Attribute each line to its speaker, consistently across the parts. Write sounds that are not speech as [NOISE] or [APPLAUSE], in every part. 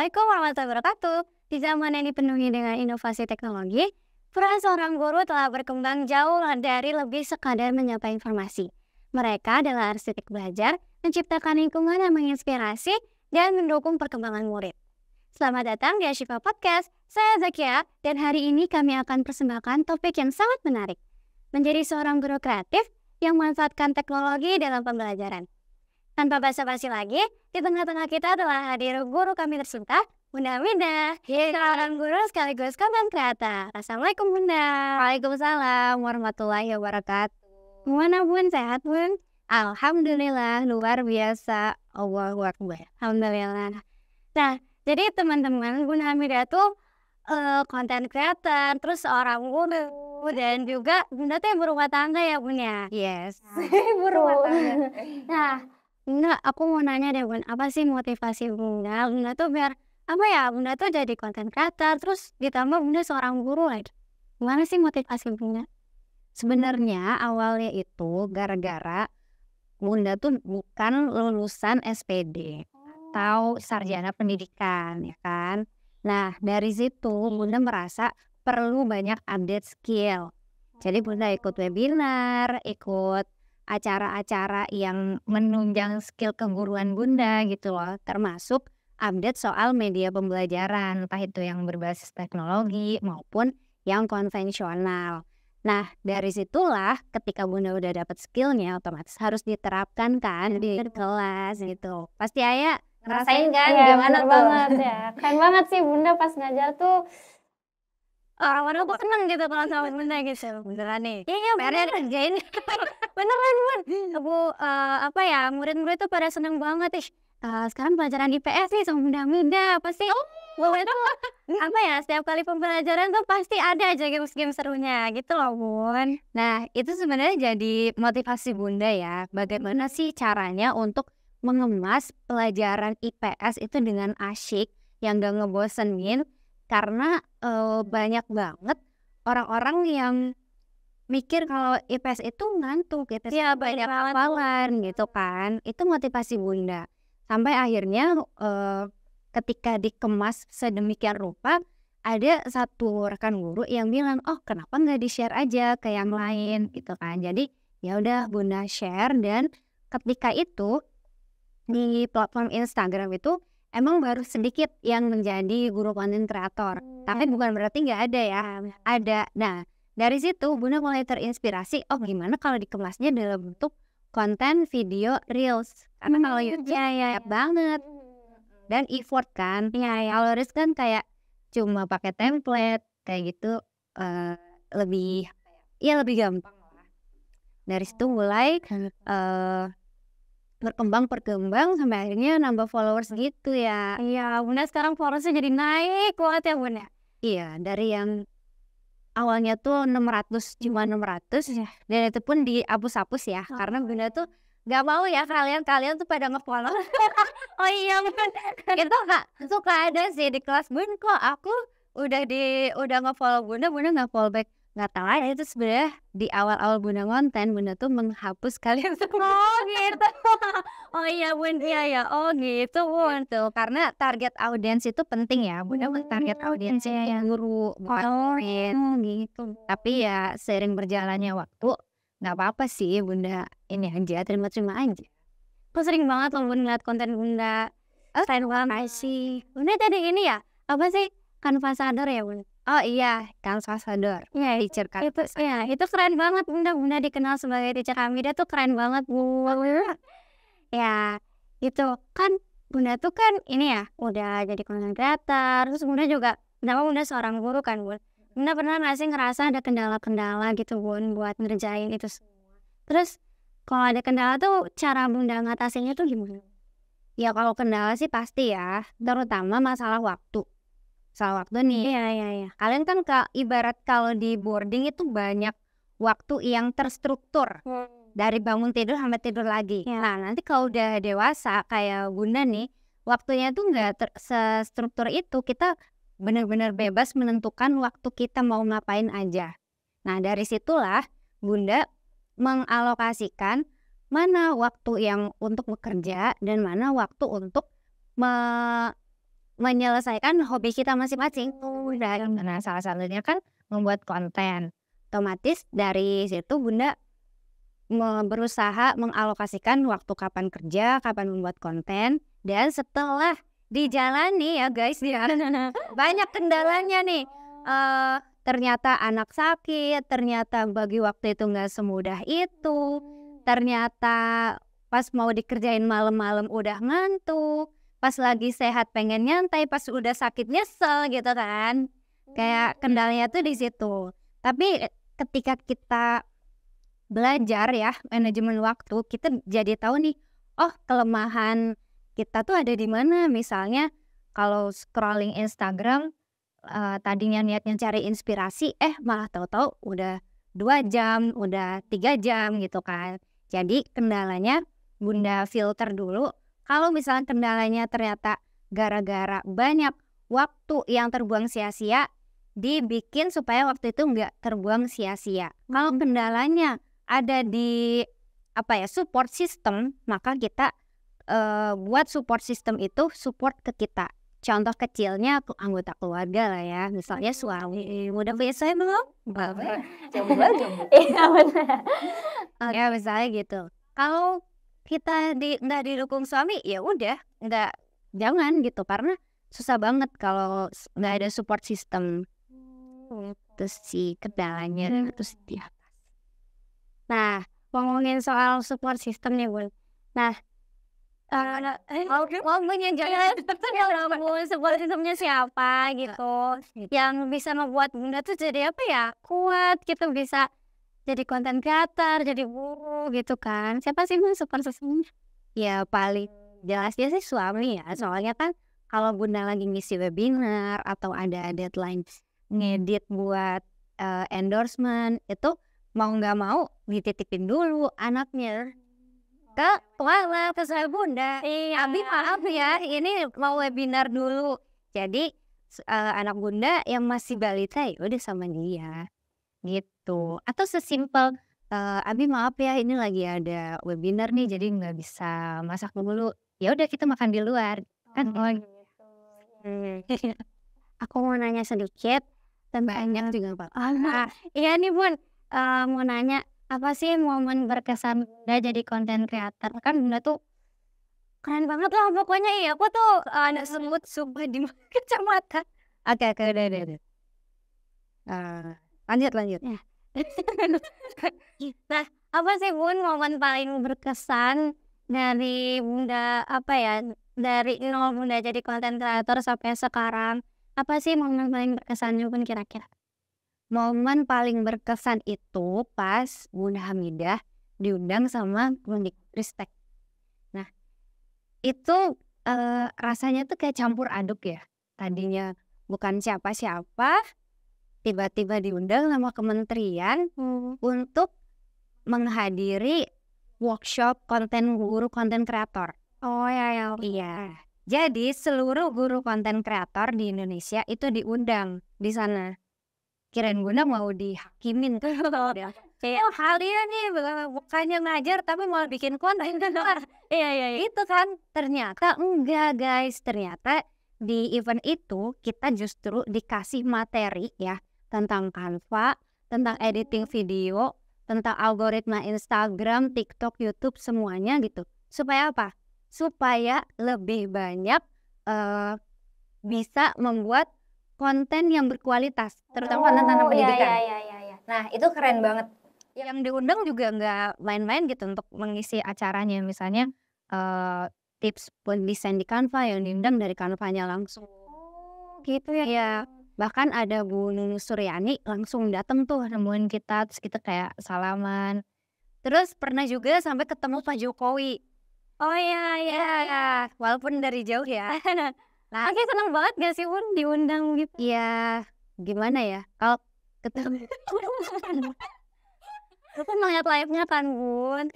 Speaker 1: Assalamualaikum warahmatullahi wabarakatuh. Di zaman yang dipenuhi dengan inovasi teknologi, peran seorang guru telah berkembang jauh dari lebih sekadar menyampaikan informasi. Mereka adalah arsitek belajar, menciptakan lingkungan yang menginspirasi, dan mendukung perkembangan murid. Selamat datang di Ashifa Podcast. Saya Zakia, dan hari ini kami akan persembahkan topik yang sangat menarik. Menjadi seorang guru kreatif yang memanfaatkan teknologi dalam pembelajaran. Tanpa basa-basi lagi, di tengah-tengah kita telah hadir guru kami tercinta, Bunda Winda, seorang guru sekaligus konten kreator. Assalamualaikum Bunda. Waalaikumsalam warahmatullahi wabarakatuh. Mana Bun? Sehat Bun? Alhamdulillah luar biasa. Allahu Akbar. Alhamdulillah. Nah, jadi teman-teman Bunda Hamidah tuh eh, konten uh, kreator, terus seorang guru dan juga Bunda tuh yang berumah tangga ya Bun ya. Yes. [LAUGHS] berumah tangga. Nah, Nah, aku mau nanya deh Bun, apa sih motivasi Bunda? Bunda tuh biar, apa ya, Bunda tuh jadi konten creator, terus ditambah Bunda seorang guru lagi. Gimana sih motivasi Bunda? Sebenarnya awalnya itu gara-gara Bunda tuh bukan lulusan SPD atau oh. sarjana pendidikan, ya kan? Nah, dari situ Bunda merasa perlu banyak update skill. Jadi Bunda ikut oh. webinar, ikut acara-acara yang menunjang skill keguruan Bunda gitu loh, termasuk update soal media pembelajaran, entah itu yang berbasis teknologi maupun yang konvensional. Nah, dari situlah ketika Bunda udah dapat skillnya otomatis harus diterapkan kan di kelas gitu. Pasti Ayah ngerasain kan ya, gimana tuh? banget ya. Keren banget sih Bunda pas ngajar tuh Oh, awalnya aku seneng gitu kalau sama bunda gitu beneran nih iya, iya beneran. beneran kerjain [LAUGHS] beneran bun aku eh, apa ya murid-murid tuh pada seneng banget ih eh, sekarang pelajaran IPS nih sama bunda apa pasti oh. Wow apa ya setiap kali pembelajaran tuh pasti ada aja games game serunya gitu loh bun nah itu sebenarnya jadi motivasi bunda ya bagaimana sih caranya untuk mengemas pelajaran IPS itu dengan asyik yang gak ngebosenin karena uh, banyak banget orang-orang yang mikir kalau IPS itu ngantuk gitu ya, banyak hafalan hmm. gitu kan itu motivasi bunda sampai akhirnya uh, ketika dikemas sedemikian rupa ada satu rekan guru yang bilang oh kenapa nggak di share aja ke yang lain gitu kan jadi ya udah bunda share dan ketika itu di platform Instagram itu emang baru sedikit yang menjadi guru konten kreator. Hmm. Tapi bukan berarti nggak ada ya. Ada. Nah, dari situ Bunda mulai terinspirasi, oh gimana kalau di kelasnya dalam bentuk konten video reels. Karena hmm. kalau YouTube gitu. ya, ya, ya. banget. Dan effort kan. Ya, ya. Kalau reels kan kayak cuma pakai template kayak gitu uh, lebih ya lebih gampang lah. Dari situ mulai uh, berkembang berkembang sampai akhirnya nambah followers gitu ya iya bunda sekarang followersnya jadi naik kuat ya bunda iya dari yang awalnya tuh 600 cuma 600 ya. dan itu pun dihapus-hapus ya oh. karena bunda tuh gak mau ya kalian kalian tuh pada ngefollow [LAUGHS] oh iya itu kak suka ada sih di kelas bunda. kok aku udah di udah ngefollow bunda bunda nggak follow back nggak tahu aja itu sebenarnya di awal-awal bunda konten bunda tuh menghapus kalian [LAUGHS] semua oh gitu [LAUGHS] oh iya bun iya ya oh gitu bun tuh gitu, karena target audiens itu penting ya bunda hmm, target iya, audiens ya guru oh gitu, gitu tapi ya sering berjalannya waktu nggak apa-apa sih bunda ini aja terima-terima aja aku sering banget loh bunda ngeliat konten bunda Oh, Selain ulang sih. Bunda tadi ini ya, apa sih? Kanvasador ya bunda? Oh iya, Kang Sasador. Iya, teacher Kang. Itu ya, itu keren banget. Bunda-bunda dikenal sebagai teacher Kamida tuh keren banget, Bu. Iya. ya, gitu. Kan Bunda tuh kan ini ya, udah jadi konten creator, terus Bunda juga kenapa Bunda seorang guru kan, Bun? Bunda pernah nggak sih ngerasa ada kendala-kendala gitu, Bun, buat ngerjain itu semua? Terus kalau ada kendala tuh cara Bunda ngatasinnya tuh gimana? Ya kalau kendala sih pasti ya, terutama masalah waktu salah waktu nih. Iya, iya, iya. Kalian kan ke, ibarat kalau di boarding itu banyak waktu yang terstruktur. Hmm. Dari bangun tidur sampai tidur lagi. Ya. Nah, nanti kalau udah dewasa kayak Bunda nih, waktunya tuh nggak terstruktur itu. Kita benar-benar bebas menentukan waktu kita mau ngapain aja. Nah, dari situlah Bunda mengalokasikan mana waktu yang untuk bekerja dan mana waktu untuk me menyelesaikan hobi kita masing-masing. Udah, oh, iya. nah salah satunya kan membuat konten. Otomatis dari situ Bunda berusaha mengalokasikan waktu kapan kerja, kapan membuat konten, dan setelah dijalani ya guys, ya [LAUGHS] banyak kendalanya nih. Uh, ternyata anak sakit, ternyata bagi waktu itu nggak semudah itu, ternyata pas mau dikerjain malam-malam udah ngantuk, pas lagi sehat pengen nyantai pas udah sakit nyesel gitu kan kayak oh, kendalanya tuh di situ tapi e, ketika kita belajar ya manajemen waktu kita jadi tahu nih oh kelemahan kita tuh ada di mana misalnya kalau scrolling Instagram uh, tadinya niatnya cari inspirasi eh malah tahu-tahu udah dua jam udah tiga jam gitu kan jadi kendalanya bunda filter dulu kalau misalnya kendalanya ternyata gara-gara banyak waktu yang terbuang sia-sia, dibikin supaya waktu itu nggak terbuang sia-sia. Kalau kendalanya ada di apa ya support system, maka kita uh, buat support system itu support ke kita. Contoh kecilnya anggota keluarga lah ya, misalnya suami. Udah punya saya belum? Belum. Iya benar. Ya [LAUGHS] misalnya gitu. Kalau kita di nggak didukung suami ya udah nggak jangan gitu karena susah banget kalau nggak ada support system terus si kendalanya hmm. terus di atas nah ngomongin soal support system nih bun nah Uh, ngomongnya jangan mau support sistemnya siapa gitu iya. yang bisa membuat bunda tuh jadi apa ya kuat gitu bisa jadi konten creator, jadi guru gitu kan. Siapa sih yang sesungguhnya? Ya paling jelas dia sih suami ya. Soalnya kan kalau bunda lagi ngisi webinar atau ada deadline ngedit buat uh, endorsement itu mau nggak mau dititipin dulu anaknya ke Lala ke saya bunda. Iya. Abi maaf ya, ini mau webinar dulu. Jadi uh, anak bunda yang masih balita ya udah sama dia gitu gitu. Atau sesimpel, eee, "Abi maaf ya ini lagi ada webinar nih jadi nggak bisa masak dulu." Ya udah kita makan di luar, kan Oh gitu, hmm. Aku mau nanya sedikit Banyak juga, pak oh nah. Ah. iya nih Bun, uh, mau nanya apa sih momen berkesan Bunda jadi konten kreator Kan Bunda tuh keren banget lah pokoknya iya aku tuh anak semut sumpah di [LAUGHS] kacamata. Oke oke, udah udah udah. lanjut lanjut. ya nah, apa sih Bun momen paling berkesan dari Bunda apa ya? Dari nol Bunda jadi konten kreator sampai sekarang. Apa sih momen paling berkesannya pun kira-kira? Momen paling berkesan itu pas Bunda Hamidah diundang sama Ristek. Nah, itu uh, rasanya tuh kayak campur aduk ya. Tadinya bukan siapa-siapa, tiba-tiba diundang sama kementerian hmm. untuk menghadiri workshop konten guru konten kreator. Oh ya ya. Iya. Jadi seluruh guru konten kreator di Indonesia itu diundang di sana. Kirain gue mau dihakimin [LAUGHS] iya. kayak oh, kalian nih bukannya ngajar tapi mau bikin konten [LAUGHS] iya, iya iya itu kan ternyata enggak guys ternyata di event itu kita justru dikasih materi ya tentang Canva, tentang editing hmm. video, tentang algoritma Instagram, TikTok, YouTube semuanya gitu. Supaya apa? Supaya lebih banyak uh, bisa membuat konten yang berkualitas, terutama oh, tentang iya, pendidikan. Iya, iya, iya. iya. Nah, itu keren banget. Yang diundang juga nggak main-main gitu untuk mengisi acaranya, misalnya uh, tips desain di Canva yang diundang dari kanvanya langsung. Oh, gitu ya. Iya bahkan ada Bu Nunu Suryani langsung datang tuh nemuin kita terus kita kayak salaman terus pernah juga sampai ketemu Pak Jokowi oh ya ya ya walaupun dari jauh ya [LAUGHS] nah oke seneng banget gak sih Un diundang gitu iya gimana ya kalau ketemu itu [LAUGHS] melihat live-nya kan Bun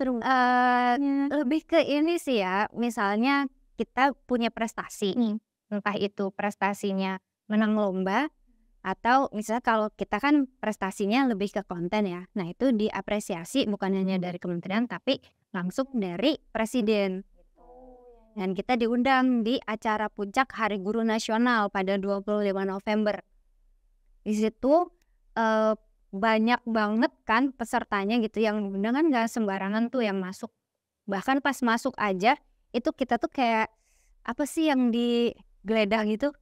Speaker 1: seru uh, ya. lebih ke ini sih ya misalnya kita punya prestasi nih entah itu prestasinya menang lomba atau misalnya kalau kita kan prestasinya lebih ke konten ya. Nah, itu diapresiasi bukan hanya dari kementerian tapi langsung dari presiden. Dan kita diundang di acara puncak Hari Guru Nasional pada 25 November. Di situ eh, banyak banget kan pesertanya gitu yang diundang kan gak sembarangan tuh yang masuk. Bahkan pas masuk aja itu kita tuh kayak apa sih yang digeledah gitu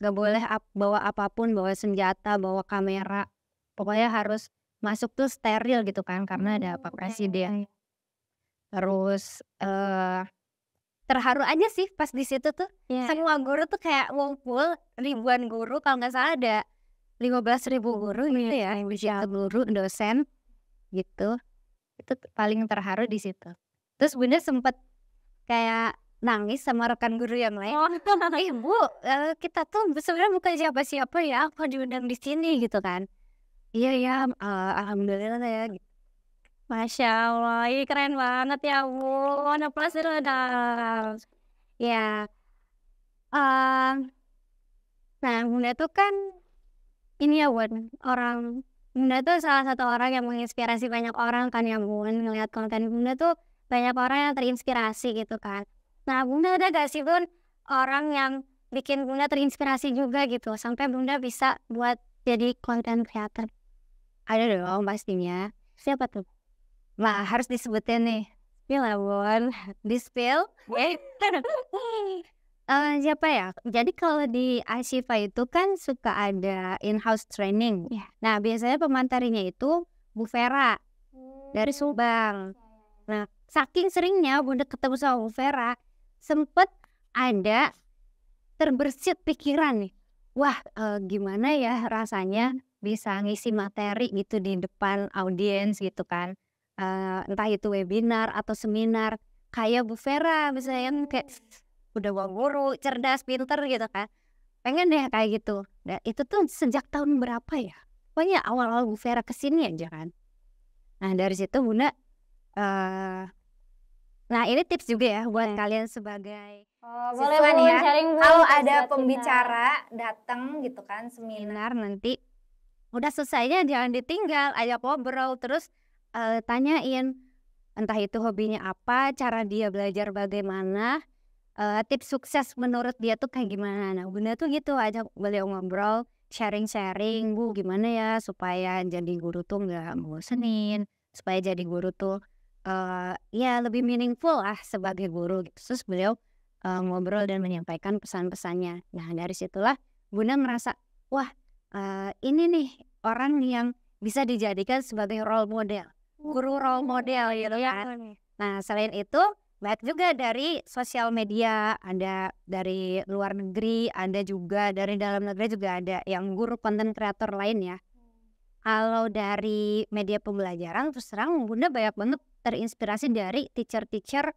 Speaker 1: nggak boleh bawa apapun bawa senjata bawa kamera pokoknya harus masuk tuh steril gitu kan karena ada pak oh, presiden terus uh, terharu aja sih pas di situ tuh yeah. semua guru tuh kayak ngumpul ribuan guru kalau nggak salah ada lima belas ribu guru oh, gitu iya. ya yang bisa guru dosen gitu itu paling terharu di situ terus bunda sempet kayak nangis sama rekan guru yang lain. Oh, eh, Bu, eh, kita tuh sebenarnya bukan siapa-siapa ya, aku diundang di sini gitu kan. Iya ya, uh, alhamdulillah ya. Masya Allah, ini keren banget ya Bu. Aplaus dulu ada. Ya. Uh, nah, Bunda tuh kan ini ya Bun, orang Bunda tuh salah satu orang yang menginspirasi banyak orang kan ya Bun. melihat konten Bunda tuh banyak orang yang terinspirasi gitu kan Nah, Bunda ada gak sih, Bun, orang yang bikin Bunda terinspirasi juga gitu, sampai Bunda bisa buat jadi konten creator? Ada dong pastinya. Siapa tuh? Nah, harus disebutin nih. Spill lah, ya, Bun. Di spill? uh, [LAUGHS] siapa ya? Jadi kalau di Ashifa itu kan suka ada in-house training. Yeah. Nah biasanya pemantarinya itu Bu Vera dari hmm. Subang. Nah saking seringnya bunda ketemu sama Bu Vera, sempet ada terbersit pikiran nih, wah e, gimana ya rasanya bisa ngisi materi gitu di depan audiens gitu kan, e, entah itu webinar atau seminar, kayak Bu Vera misalnya kan kayak udah bawa guru, cerdas, pinter gitu kan, pengen deh kayak gitu. Nah, itu tuh sejak tahun berapa ya? Pokoknya awal-awal Bu Vera kesini aja kan. Nah dari situ Bunda uh, Nah, ini tips juga ya buat kalian sebagai Oh, boleh nih ya. Kalau ada pembicara datang gitu kan seminar nanti udah selesainya jangan ditinggal, ajak ngobrol terus uh, tanyain entah itu hobinya apa, cara dia belajar bagaimana, uh, tips sukses menurut dia tuh kayak gimana. Nah, bunda tuh gitu aja boleh ngobrol, sharing-sharing, Bu, gimana ya supaya jadi guru tuh nggak senin, supaya jadi guru tuh uh, ya lebih meaningful lah sebagai guru gitu. terus beliau uh, ngobrol dan menyampaikan pesan-pesannya nah dari situlah Bunda merasa wah uh, ini nih orang yang bisa dijadikan sebagai role model guru role model gitu iya, kan nah selain itu baik juga dari sosial media ada dari luar negeri ada juga dari dalam negeri juga ada yang guru konten kreator lain ya hmm. kalau dari media pembelajaran terus terang bunda banyak banget terinspirasi dari teacher-teacher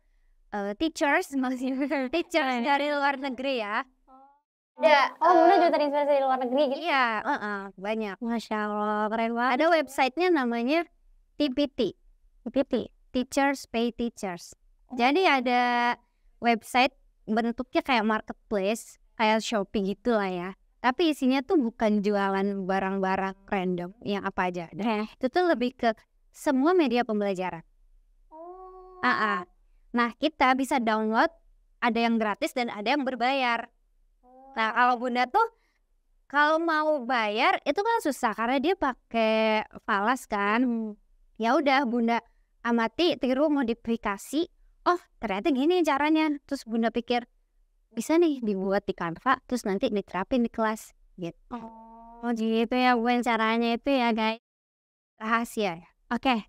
Speaker 1: uh, teachers [LAUGHS] maksudnya [LAUGHS] teachers dari luar negeri ya. Ya, oh, uh, juga terinspirasi dari luar negeri gitu? Iya, uh, uh, banyak. Masya Allah, keren banget. Ada websitenya namanya TPT. TPT, Teachers Pay Teachers. Oh. Jadi ada website bentuknya kayak marketplace, kayak shopping gitu lah ya. Tapi isinya tuh bukan jualan barang-barang random yang apa aja. Nah, itu tuh lebih ke semua media pembelajaran. Aa. Nah, kita bisa download ada yang gratis dan ada yang berbayar. Nah, oh. kalau Bunda tuh kalau mau bayar itu kan susah karena dia pakai falas kan. Ya udah Bunda amati, tiru, modifikasi. Oh, ternyata gini caranya. Terus Bunda pikir bisa nih dibuat di Canva terus nanti diterapin di kelas gitu. Oh, oh gitu ya bukan caranya itu ya, guys. Rahasia ya. Oke. Okay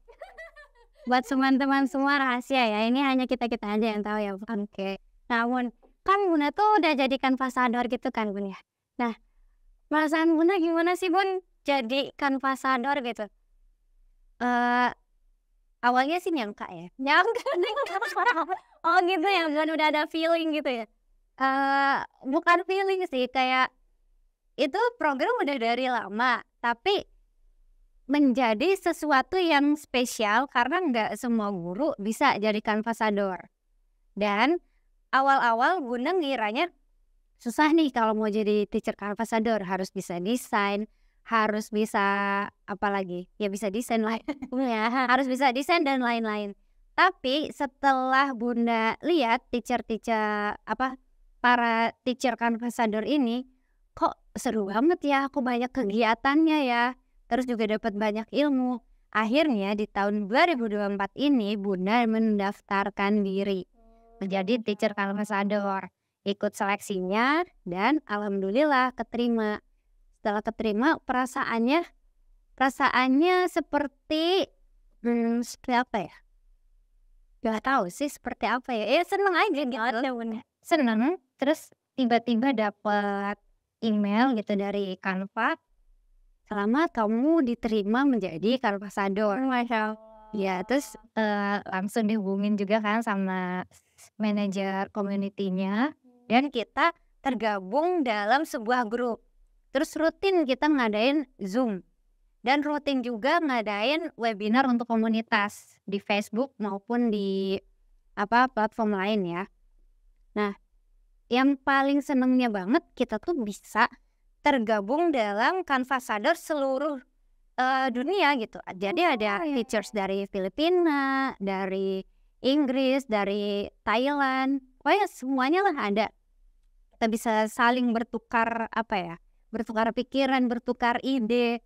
Speaker 1: buat teman-teman semua rahasia ya ini hanya kita kita aja yang tahu ya oke okay. namun kan bunda tuh udah jadikan fasador gitu kan bun ya nah perasaan bunda gimana sih bun jadikan fasador gitu eh uh, awalnya sih nyangka ya [LAUGHS] nyangka oh gitu ya bukan udah ada feeling gitu ya uh, bukan feeling sih kayak itu program udah dari lama tapi menjadi sesuatu yang spesial karena nggak semua guru bisa jadi kanvasador. Dan awal-awal Bunda ngiranya susah nih kalau mau jadi teacher kanvasador harus bisa desain, harus bisa apa lagi? Ya bisa desain lah. [LAUGHS] ya, harus bisa desain dan lain-lain. Tapi setelah Bunda lihat teacher-teacher apa para teacher kanvasador ini kok seru banget ya, aku banyak kegiatannya ya terus juga dapat banyak ilmu. Akhirnya di tahun 2024 ini Bunda mendaftarkan diri menjadi teacher ambassador. Ikut seleksinya dan alhamdulillah keterima. Setelah keterima perasaannya perasaannya seperti hmm, seperti apa ya? Gak tahu sih seperti apa ya. eh, seneng aja gitu. Seneng. seneng. Terus tiba-tiba dapat email gitu dari Canva selama kamu diterima menjadi karpasador. Masya iya, Allah. Ya, terus uh, langsung dihubungin juga kan sama manajer community hmm. dan kita tergabung dalam sebuah grup. Terus rutin kita ngadain Zoom dan rutin juga ngadain webinar untuk komunitas di Facebook maupun di apa platform lain ya. Nah, yang paling senengnya banget kita tuh bisa tergabung dalam kanvasador seluruh uh, dunia gitu. Jadi oh, ada ya. teachers dari Filipina, dari Inggris, dari Thailand, pokoknya semuanya lah ada. Kita bisa saling bertukar apa ya, bertukar pikiran, bertukar ide.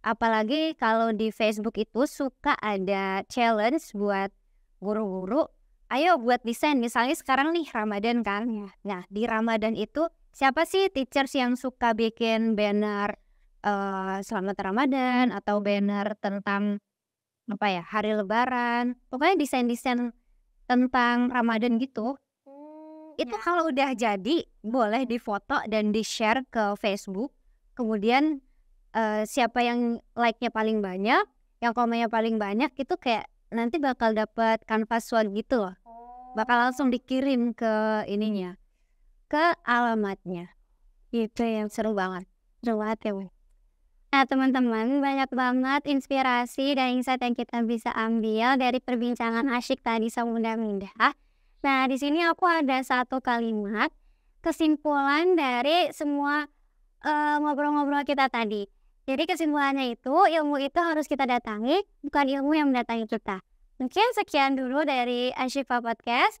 Speaker 1: Apalagi kalau di Facebook itu suka ada challenge buat guru-guru. Ayo buat desain, misalnya sekarang nih Ramadan kan. Iya. Nah di Ramadan itu siapa sih teachers yang suka bikin banner uh, selamat Ramadan atau banner tentang apa ya hari Lebaran pokoknya desain desain tentang Ramadan gitu hmm, itu ya. kalau udah jadi boleh difoto dan di share ke Facebook kemudian uh, siapa yang like nya paling banyak yang komennya paling banyak itu kayak nanti bakal dapat kanvas one gitu loh bakal oh. langsung dikirim ke ininya ke alamatnya. Itu yang seru banget. Seru banget ya, Bu. Nah, teman-teman, banyak banget inspirasi dan insight yang kita bisa ambil dari perbincangan asyik tadi sama Bunda Minda. Nah, di sini aku ada satu kalimat kesimpulan dari semua ngobrol eh, ngobrol-ngobrol kita tadi. Jadi kesimpulannya itu, ilmu itu harus kita datangi, bukan ilmu yang mendatangi kita. Mungkin sekian dulu dari Ashifa Podcast.